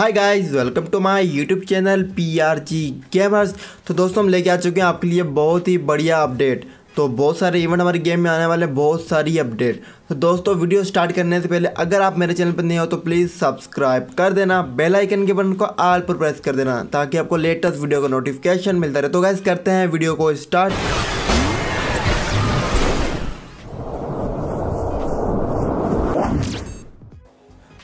hi guys welcome to my YouTube channel PRG gamers तो दोस्तों हम लेके आ चुके हैं आपके लिए बहुत ही बढ़िया अपडेट तो बहुत सारे इवेंट हमारे गेम में आने वाले बहुत सारी अपडेट तो दोस्तों वीडियो स्टार्ट करने से पहले अगर आप मेरे चैनल पर नए हो तो प्लीज़ सब्सक्राइब कर देना बेल आइकन के बटन को आल पर प्रेस कर देना ताकि आपको लेटेस्ट वीडियो का नोटिफिकेशन मिलता रहे तो गैस करते हैं वीडियो को स्टार्ट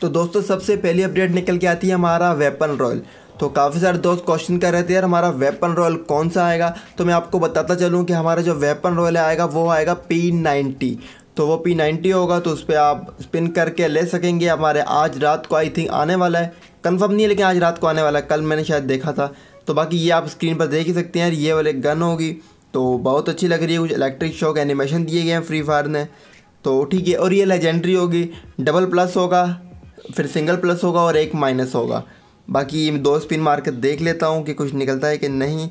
तो दोस्तों सबसे पहली अपडेट निकल के आती है हमारा वेपन रॉयल तो काफ़ी सारे दोस्त क्वेश्चन कर रहे थे यार हमारा वेपन रॉयल कौन सा आएगा तो मैं आपको बताता चलूँ कि हमारा जो वेपन रॉयल आएगा वो आएगा पी नाइन्टी तो वो पी नाइन्टी होगा तो उस पर आप स्पिन करके ले सकेंगे हमारे आज रात को आई थिंक आने वाला है कन्फर्म नहीं है लेकिन आज रात को आने वाला है कल मैंने शायद देखा था तो बाकी ये आप स्क्रीन पर देख ही सकते हैं यार ये वाले गन होगी तो बहुत अच्छी लग रही है कुछ इलेक्ट्रिक शॉक एनिमेशन दिए गए हैं फ्री फायर ने तो ठीक है और ये लेजेंडरी होगी डबल प्लस होगा फिर सिंगल प्लस होगा और एक माइनस होगा बाकी दो स्पिन मार के देख लेता हूँ कि कुछ निकलता है कि नहीं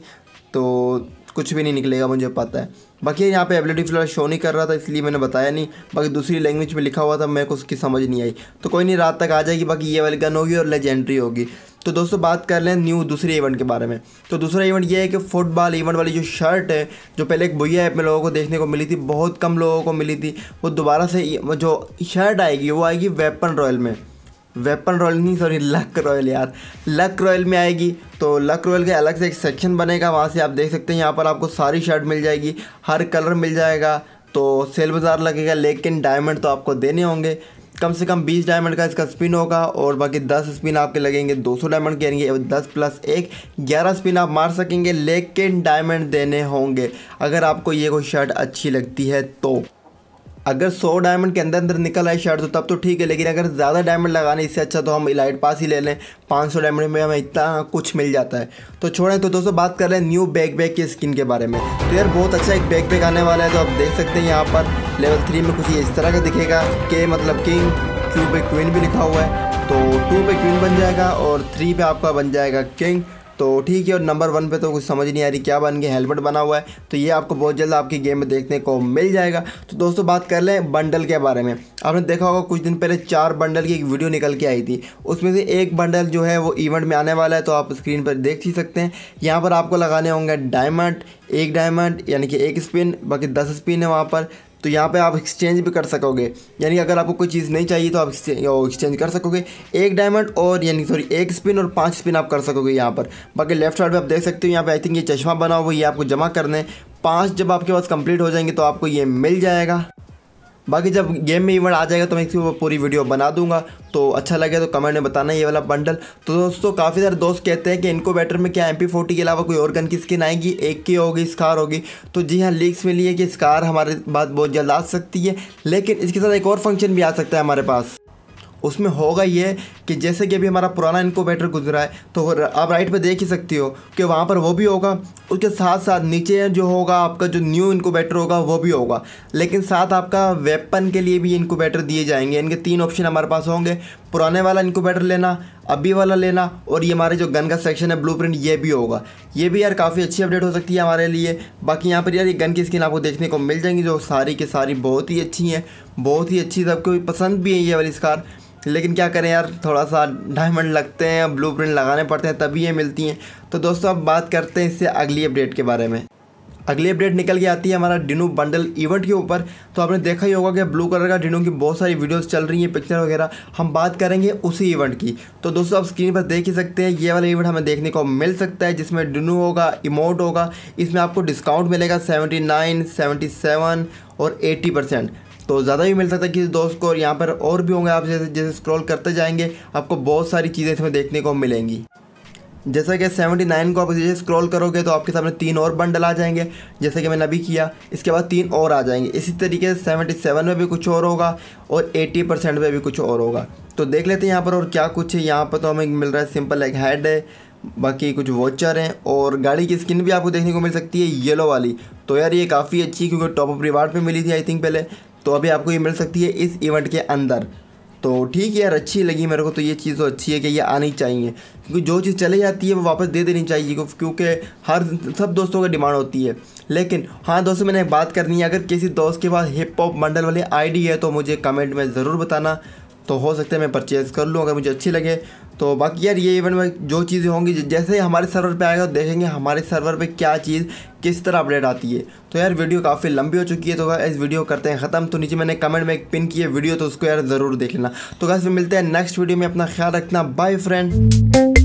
तो कुछ भी नहीं निकलेगा मुझे पता है बाकी यहाँ पे एबिलिटी फिलहाल शो नहीं कर रहा था इसलिए मैंने बताया नहीं बाकी दूसरी लैंग्वेज में लिखा हुआ था मेरे को उसकी समझ नहीं आई तो कोई नहीं रात तक आ जाएगी बाकी ये वाली गन होगी और लेजेंड्री होगी तो दोस्तों बात कर लें न्यू दूसरे इवेंट के बारे में तो दूसरा इवेंट ये है कि फुटबॉल इवेंट वाली जो शर्ट है जो पहले एक भैया ऐप में लोगों को देखने को मिली थी बहुत कम लोगों को मिली थी वो दोबारा से जो शर्ट आएगी वो आएगी वेपन रॉयल में वेपन रॉयल नहीं सॉरी लक रॉयल यार लक रॉयल में आएगी तो लक रॉयल के अलग से एक सेक्शन बनेगा वहाँ से आप देख सकते हैं यहाँ पर आपको सारी शर्ट मिल जाएगी हर कलर मिल जाएगा तो सेल बाज़ार लगेगा लेकिन डायमंड तो आपको देने होंगे कम से कम 20 डायमंड का इसका स्पिन होगा और बाकी 10 स्पिन आपके लगेंगे 200 डायमंड के यानी 10 प्लस एक 11 स्पिन आप मार सकेंगे लेकिन डायमंड देने होंगे अगर आपको ये कोई शर्ट अच्छी लगती है तो अगर 100 डायमंड के अंदर अंदर निकल आए शर्ट तो तब तो ठीक है लेकिन अगर ज़्यादा डायमंड लगाने इससे अच्छा तो हम इलाइट पास ही ले लें 500 डायमंड में हमें इतना कुछ मिल जाता है तो छोड़ें तो दोस्तों बात कर रहे हैं न्यू बैक बैग की स्किन के बारे में तो यार बहुत अच्छा एक बैक बैग आने वाला है तो आप देख सकते हैं यहाँ पर लेवल थ्री में कुछ इस तरह का दिखेगा के मतलब किंग क्यू पे क्वीन भी लिखा हुआ है तो टू पे क्वीन बन जाएगा और थ्री पे आपका बन जाएगा किंग तो ठीक है और नंबर वन पे तो कुछ समझ नहीं आ रही क्या बन गया हेलमेट बना हुआ है तो ये आपको बहुत जल्द आपकी गेम में देखने को मिल जाएगा तो दोस्तों बात कर लें बंडल के बारे में आपने देखा होगा कुछ दिन पहले चार बंडल की एक वीडियो निकल के आई थी उसमें से एक बंडल जो है वो इवेंट में आने वाला है तो आप स्क्रीन पर देख ही सकते हैं यहाँ पर आपको लगाने होंगे डायमंड एक डायमंड यानी कि एक स्पिन बाकी दस स्पिन है वहाँ पर तो यहाँ पे आप एक्सचेंज भी कर सकोगे यानी अगर आपको कोई चीज़ नहीं चाहिए तो आप एक्सचेंज कर सकोगे एक डायमंड और यानी सॉरी एक स्पिन और पाँच स्पिन आप कर सकोगे यहाँ पर बाकी लेफ्ट साइड पर आप देख सकते हो यहाँ पे आई थिंक ये चश्मा बना हुआ ये आपको जमा करने पाँच जब आपके पास कंप्लीट हो जाएंगे तो आपको ये मिल जाएगा बाकी जब गेम में इवेंट आ जाएगा तो मैं इसकी पूरी वीडियो बना दूंगा तो अच्छा लगे तो कमेंट में बताना ये वाला बंडल तो दोस्तों काफ़ी सारे दोस्त कहते हैं कि इनको बैटर में क्या एम पी के अलावा कोई और गन की स्किन आएगी एक की होगी स्कार होगी तो जी हाँ लीक्स मिली है कि स्कार हमारे बाद बहुत जल्द आ सकती है लेकिन इसके साथ एक और फंक्शन भी आ सकता है हमारे पास उसमें होगा ये कि जैसे कि अभी हमारा पुराना इनकोबेटर गुजरा है तो आप राइट पर देख ही सकती हो कि वहाँ पर वो भी होगा उसके साथ साथ नीचे जो होगा आपका जो न्यू इनकोबेटर होगा वो भी होगा लेकिन साथ आपका वेपन के लिए भी इनको दिए जाएंगे इनके तीन ऑप्शन हमारे पास होंगे पुराने वाला इनकोबेटर लेना अभी वाला लेना और ये हमारे जो गन का सेक्शन है ब्लूप्रिंट ये भी होगा ये भी यार काफ़ी अच्छी अपडेट हो सकती है हमारे लिए बाकी यहाँ पर यार ये गन की स्किन आपको देखने को मिल जाएंगी जो सारी की सारी बहुत ही अच्छी हैं बहुत ही अच्छी सबको पसंद भी है ये वाली स्कार लेकिन क्या करें यार थोड़ा सा डायमंड लगते हैं ब्लू प्रिंट लगाने पड़ते हैं तभी ये मिलती हैं तो दोस्तों अब बात करते हैं इससे अगली अपडेट के बारे में अगली अपडेट निकल के आती है हमारा डिनू बंडल इवेंट के ऊपर तो आपने देखा ही होगा कि ब्लू कलर का डिनू की बहुत सारी वीडियोस चल रही हैं पिक्चर वगैरह हम बात करेंगे उसी इवेंट की तो दोस्तों आप स्क्रीन पर देख ही सकते हैं ये वाला इवेंट हमें देखने को मिल सकता है जिसमें डिनू होगा इमोट होगा इसमें आपको डिस्काउंट मिलेगा सेवेंटी नाइन सेवेंटी सेवन और एट्टी परसेंट तो ज़्यादा भी मिल सकता है किसी दोस्त को और यहाँ पर और भी होंगे आप जैसे जैसे स्क्रॉल करते जाएंगे आपको बहुत सारी चीज़ें इसमें देखने को मिलेंगी जैसा कि 79 को आप जैसे स्क्रॉल करोगे तो आपके सामने तीन और बंडल आ जाएंगे जैसे कि मैंने अभी किया इसके बाद तीन और आ जाएंगे इसी तरीके से सेवन में भी कुछ और होगा और एट्टी परसेंट में भी कुछ और होगा तो देख लेते हैं यहाँ पर और क्या कुछ है यहाँ पर तो हमें मिल रहा है सिंपल एक हेड है बाकी कुछ वॉचर हैं और गाड़ी की स्किन भी आपको देखने को मिल सकती है येलो वाली तो यार ये काफ़ी अच्छी क्योंकि टॉप ऑफ रिवार्ड पे मिली थी आई थिंक पहले तो अभी आपको ये मिल सकती है इस इवेंट के अंदर तो ठीक है यार अच्छी लगी मेरे को तो ये चीज़ तो अच्छी है कि ये आनी चाहिए क्योंकि जो चीज़ चली जाती है वो वापस दे देनी चाहिए क्योंकि हर सब दोस्तों की डिमांड होती है लेकिन हाँ दोस्तों मैंने बात करनी है अगर किसी दोस्त के पास हिप हॉप मंडल वाली आईडी है तो मुझे कमेंट में ज़रूर बताना तो हो सकता है मैं परचेज़ कर लूँ अगर मुझे अच्छी लगे तो बाकी यार ये इवेंट में जो चीज़ें होंगी जैसे ही हमारे सर्वर पे आएगा तो देखेंगे हमारे सर्वर पे क्या चीज़ किस तरह अपडेट आती है तो यार वीडियो काफ़ी लंबी हो चुकी है तो अगर इस वीडियो करते हैं ख़त्म तो नीचे मैंने कमेंट में एक पिन की है वीडियो तो उसको यार ज़रूर देख लेना तो कैसे मिलते हैं नेक्स्ट वीडियो में अपना ख्याल रखना बाय फ्रेंड